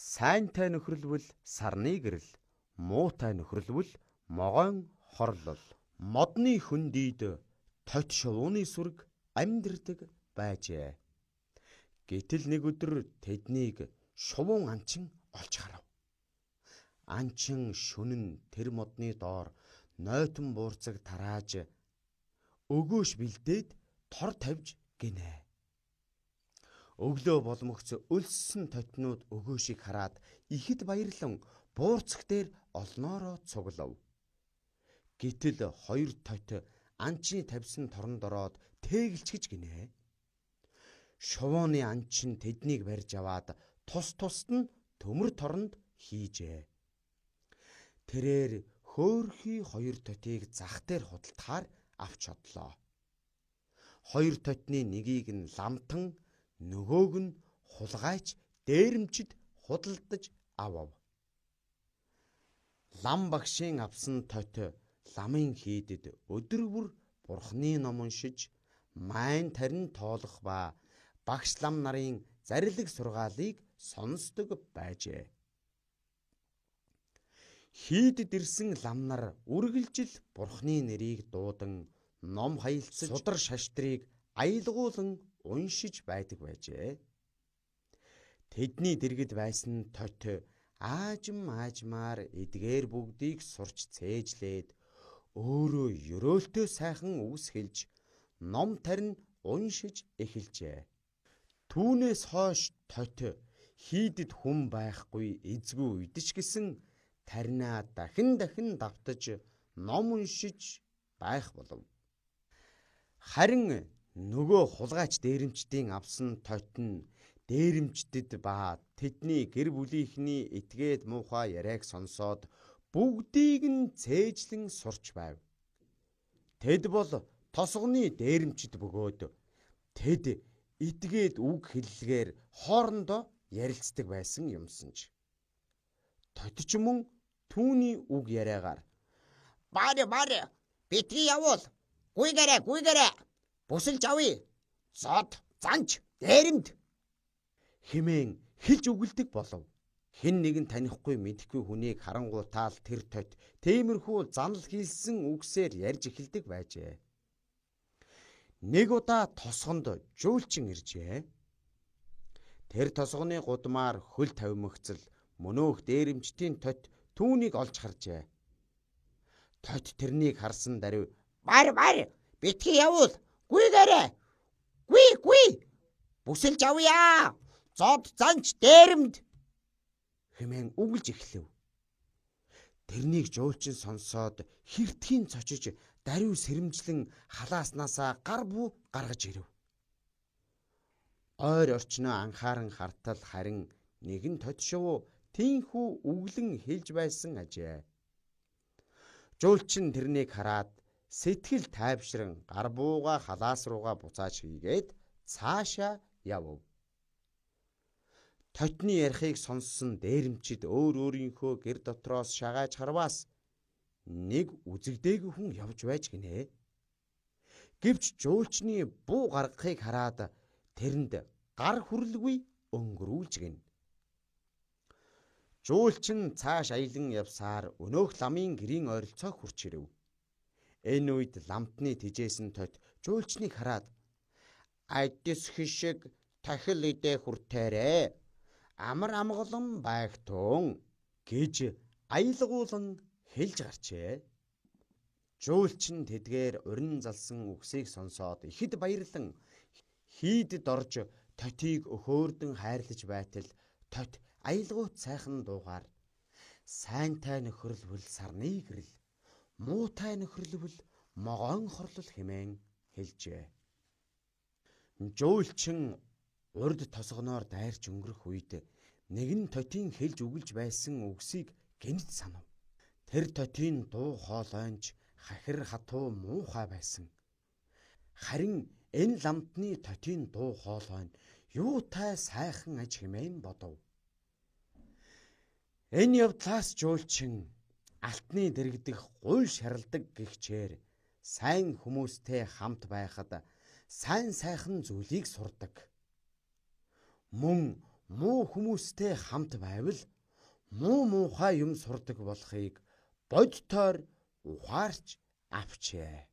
Сайнтай нөхрөлвөл сарны гэрэл, муутай нөхрөлвөл могоон хорлол. Модны хөндийд тот шувууны сүрэг амьдэрдэг байжээ. Гэтэл нэг өдөр тэднийг шувуун анчин олж харав. Анчин шүнэн тэр модны доор нойтон буурцаг тарааж өгөөш бэлдээд тор тавьж гинэ. Өглөө болмөгц өлссөн тотнууд өгөөшийг хараад ихэд баярлан буурцх дээр олноороо цуглав. Гэтэл хоёр тот анчны тавьсан торнд ороод тэгэлчгэж гинэ. Шувууны анч нь тэднийг барьж аваад тус тусд нь төмөр торнд хийжээ. Тэрээр хөөхий хоёр тотыг зах дээр худалдахаар авч одлоо. Хоёр тотны нэгийг нь ламтан нөгөөг нь хулгайч дээрэмчд худалдаж авав. Лам багшийн авсан тойтой ламын хийдэд өдөр бүр бурхны ном уншиж майн тарин тоолох ба багш лам нарын зарилэг сургаалыг сонсдог байжээ. Хийдэд ирсэн лам нар үргэлжил бурхны нэрийг дуудан ном хаялцаж судар шаштрыг аялгуулan уншиж байдаг байжээ. Тэдний дэргэд байсан тот аажм аажмаар эдгээр бүгдийг сурч цээжлээд өөрөө ёроолтөө сайхан үс хэлж ном тарин уншиж эхэлжээ. Түүнээс хойш тот хийдэд хүн байхгүй эзгүй үйдэж гисэн тарина дахин дахин давтаж ном уншиж байх болов. Харин нөгөө хулгайч дээрэмчдийн авсан тойт нь дээрэмчдэд ба тэдний гэр бүлийнхний этгээд муухай яриаг сонсоод бүгдийг нь цээжлэн сурч байв. Тэд бол тосгоны дээрэмчд бөгөөд тэд этгээд үг хэллэгээр хоорондоо ярилцдаг байсан юмсанч. Тотч мөн түүний үг яриагаар "Бари бари битгий явуул. Гүйгэрэ гүйгэрэ" Бусалж авъя. Зод, занч, дээрэнд химэн хилж өгөлдөг болов. Хэн нэгэн танихгүй мэдхгүй хүнийг харангуутаал тэр тот темирхүү занл хийлсэн үгсээр ярьж эхэлдэг байжээ. Нэг удаа тосгонд жуулчин иржээ. Тэр тосгоны гудмаар хөл тавимгцэл мөнөөх дээрэмчдийн тот түүнийг олж харжээ. Тот тэрнийг харсан даруй "Бар бар битгий явуул Гүйгээрээ. Гүй гүй. Бүсэлж авъя. Зод занч дээрэмд хэмээн үгэлж эхлэв. Тэрнийг жуулчин сонсоод хертхийн цочиж даруй сэрэмжлэн халааснасаа гар бүү гаргаж ирэв. Ойр орчноо анхааран хартал харин нэгэн тод шувуу тийхүү үглэн хэлж байсан ажээ. Жуулчин тэрнийг хараад Сэтгэл тайвшран гар бууга халаас руугаа буцааж хийгээд цаашаа явв. Тотны ярихыг сонссон дээрэмчид өөр өөрийнхөө гэр дотроос шагааж харваас нэг үзэгдээгүй хүн явж байж гинэ. Гэвч жуулчны буу гаргахыг хараад тэрэнд гар хүрлгүй өнгөрүүлж гин. Жуулчин цааш аялан явсаар өнөөх ламын гэрийн ойролцоо хурч ирэв. Энэ үед ламтны тижээсэн тод жуулчныг хараад "Адис хишиг тахил идэ хүртээрэ. Амар амгалан байгтун" гэж аялгуулan хэлж гарчээ. Жуулч нь тэдгээр урин залсан үгсийг сонсоод ихэд баярлан хийдэд орж тотийг өхөөрдөн хайрлаж байтал тот аялгуут сайхан дуугаар сайнтай нөхөрл бүл сарны гэрэл муутай нөхөрлөвл могоон хорлол хэмээн хэлжээ. Жөөлчин урд тосгоноор дайрч өнгөрөх үед нэгэн тотийн хэлж үгэлж байсан үгсийг гинт санав. Тэр тотийн дуу хоолойнч хахир хатуу муухай байсан. Харин энэ ламтны тотийн дуу хоолой нь юутай сайхан аж хэмээн бодов. Энэ явдлаас жөөлчин алтны дэргэдэх гуй шаралдаг гихчээр сайн хүмүүстэй хамт байхад сайн сайхан зүйлийг сурдаг. Мөн муу хүмүүстэй хамт байвал муу муухай юм сурдаг болохыг бодтоор ухаарч авчээ.